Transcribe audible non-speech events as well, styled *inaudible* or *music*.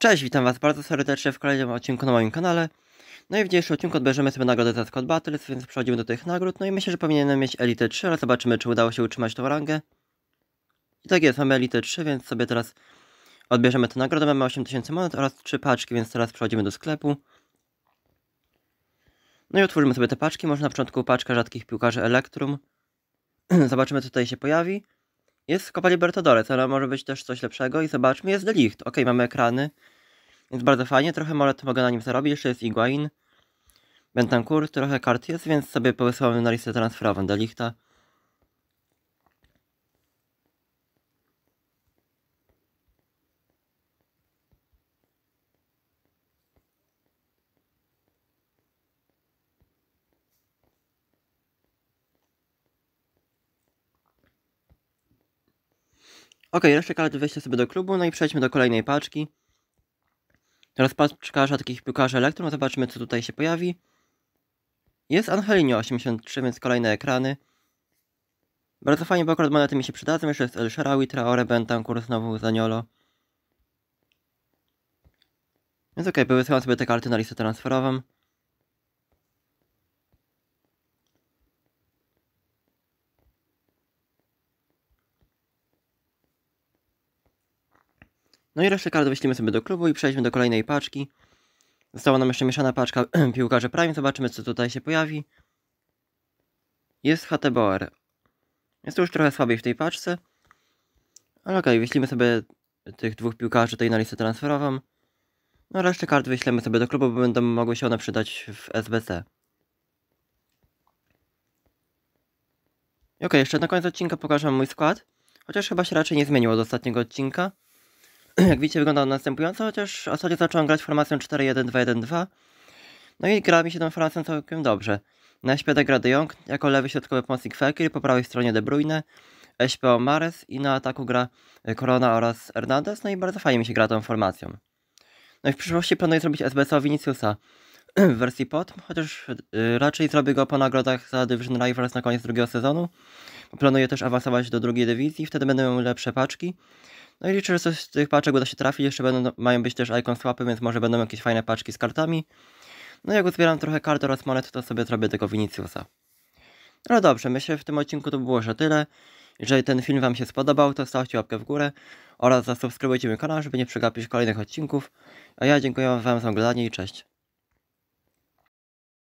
Cześć, witam Was bardzo serdecznie w kolejnym odcinku na moim kanale. No i w dzisiejszym odcinku odbierzemy sobie nagrodę za Scott Battles, więc przechodzimy do tych nagród. No i myślę, że powinienem mieć Elite 3, ale zobaczymy, czy udało się utrzymać tą rangę. I tak jest, mamy Elite 3, więc sobie teraz odbierzemy tę nagrodę. Mamy 8000 monet oraz 3 paczki, więc teraz przechodzimy do sklepu. No i otworzymy sobie te paczki. Może na początku paczka rzadkich piłkarzy Electrum. *clears throat* zobaczymy, co tutaj się pojawi. Jest Copa Libertadores, ale może być też coś lepszego i zobaczmy, jest Delicht. Ok, mamy ekrany, więc bardzo fajnie, trochę Moret mogę na nim zarobić, jeszcze jest Iguain, Bentancur, trochę kart jest, więc sobie powysyłamy na listę transferową Delichta. Ok, reszta kart weźcie sobie do klubu, no i przejdźmy do kolejnej paczki. Teraz paczka takich piłkarzy elektron, no zobaczymy co tutaj się pojawi. Jest Angelino 83, więc kolejne ekrany. Bardzo fajnie, bo akurat monety mi się przydadzą. Jeszcze jest El Sharawi, Traore, Bentancur, znowu Zaniolo. Więc okej, okay, wysyłam sobie te karty na listę transferową. No i resztę kart wyślimy sobie do klubu i przejdźmy do kolejnej paczki. Została nam jeszcze mieszana paczka *clears throat* piłkarze Prime. Zobaczymy, co tutaj się pojawi. Jest Hateboer. Jest to już trochę słabiej w tej paczce. Ale okej, okay, wyślimy sobie tych dwóch piłkarzy tej na listę transferową. No resztę kart wyślemy sobie do klubu, bo będą mogły się one przydać w SBC. Ok, okej, okay, jeszcze na koniec odcinka pokażę mój skład. Chociaż chyba się raczej nie zmieniło od ostatniego odcinka. *clears throat* jak widzicie wygląda on następująco, chociaż ostatnio zacząłem grać formacją 4-1-2-1-2. No i gra mi się tą formacją całkiem dobrze. Na śpie De Jong, jako lewy środkowy pomocnik Fekir, po prawej stronie De Bruyne, SPO Mares i na ataku gra Corona oraz Hernandez, no i bardzo fajnie mi się gra tą formacją. No i w przyszłości planuję zrobić SBS-a Viniciusa, w *clears throat* wersji pod, chociaż y, raczej zrobię go po nagrodach za Division Rivals na koniec drugiego sezonu. Planuję też awansować do drugiej dywizji, wtedy będą lepsze paczki. No i liczę, że coś z tych paczek uda się trafić, jeszcze będą, mają być też icon swapy, więc może będą jakieś fajne paczki z kartami. No jak uzbieram trochę kart oraz monet, to sobie zrobię tego Viniciusa. No dobrze, myślę, że w tym odcinku to było już o tyle. Jeżeli ten film Wam się spodobał, to stawcie łapkę w górę oraz zasubskrybujcie mój kanał, żeby nie przegapić kolejnych odcinków. A ja dziękuję Wam za oglądanie i cześć.